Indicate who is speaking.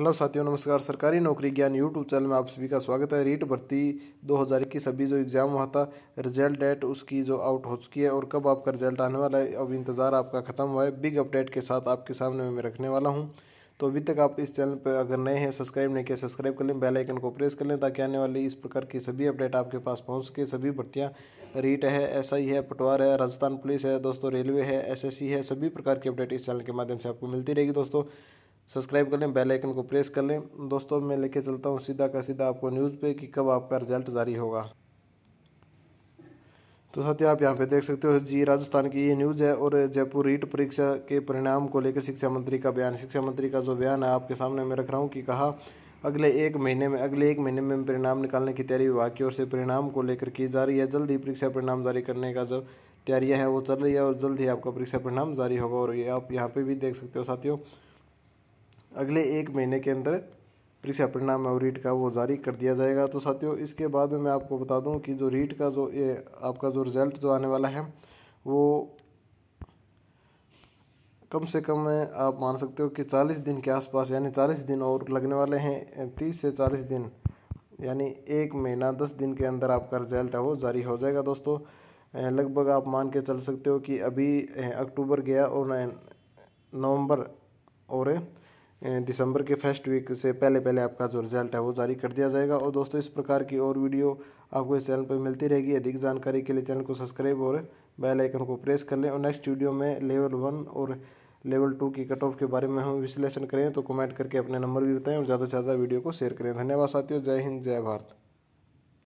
Speaker 1: hello साथियों नमस्कार सरकारी नौकरी ज्ञान यूट्यूब चैनल में आप सभी का स्वागत है रीट भर्ती 2021 अभी जो एग्ज़ाम हुआ था रिजल्ट डेट उसकी जो आउट हो चुकी है और कब आपका रिजल्ट आने वाला है अब इंतज़ार आपका ख़त्म हुआ है बिग अपडेट के साथ आपके सामने मैं रखने वाला हूँ तो अभी तक आप इस चैनल पर अगर नए हैं सब्सक्राइब नहीं किया सब्सक्राइब कर लें बेलाइकन को प्रेस कर लें ताकि आने वाली इस प्रकार की सभी अपडेट आपके पास पहुँच सके सभी भर्तियाँ रीट है आई है पटवार है राजस्थान पुलिस है दोस्तों रेलवे है सी है सभी प्रकार की अपडेट इस चैनल के माध्यम से आपको मिलती रहेगी दोस्तों सब्सक्राइब कर लें बेल आइकन को प्रेस कर लें दोस्तों मैं लेके चलता हूँ सीधा का सीधा आपको न्यूज़ पे कि कब आपका रिजल्ट जारी होगा तो साथियों आप यहाँ पे देख सकते हो जी राजस्थान की ये न्यूज़ है और जयपुर रीट परीक्षा के परिणाम को लेकर शिक्षा मंत्री का बयान शिक्षा मंत्री का जो बयान है आपके सामने मैं रख रहा हूँ कि कहा अगले एक महीने में अगले एक महीने में परिणाम निकालने की तैयारी विभाग की ओर से परिणाम को लेकर की जा रही है जल्द ही परीक्षा परिणाम जारी करने का जो तैयारियां हैं वो चल रही है और जल्द ही आपका परीक्षा परिणाम जारी होगा और ये आप यहाँ पे भी देख सकते हो साथियों अगले एक महीने के अंदर परीक्षा परिणाम और रीट का वो जारी कर दिया जाएगा तो साथियों इसके बाद में मैं आपको बता दूं कि जो रीट का जो ए, आपका जो रिज़ल्ट जो आने वाला है वो कम से कम आप मान सकते हो कि चालीस दिन के आसपास यानी चालीस दिन और लगने वाले हैं तीस से चालीस दिन यानी एक महीना दस दिन के अंदर आपका रिजल्ट है वो जारी हो जाएगा दोस्तों लगभग आप मान के चल सकते हो कि अभी अक्टूबर गया और नवंबर और दिसंबर के फर्स्ट वीक से पहले पहले आपका जो रिजल्ट है वो जारी कर दिया जाएगा और दोस्तों इस प्रकार की और वीडियो आपको इस चैनल पर मिलती रहेगी अधिक जानकारी के लिए चैनल को सब्सक्राइब और बेल आइकन को प्रेस कर लें और नेक्स्ट वीडियो में लेवल वन और लेवल टू की कट ऑफ के बारे में हम विश्लेषण करें तो कमेंट करके अपने नंबर भी बताएं और ज़्यादा से ज़्यादा वीडियो को शेयर करें धन्यवाद साथियों जय हिंद जय भारत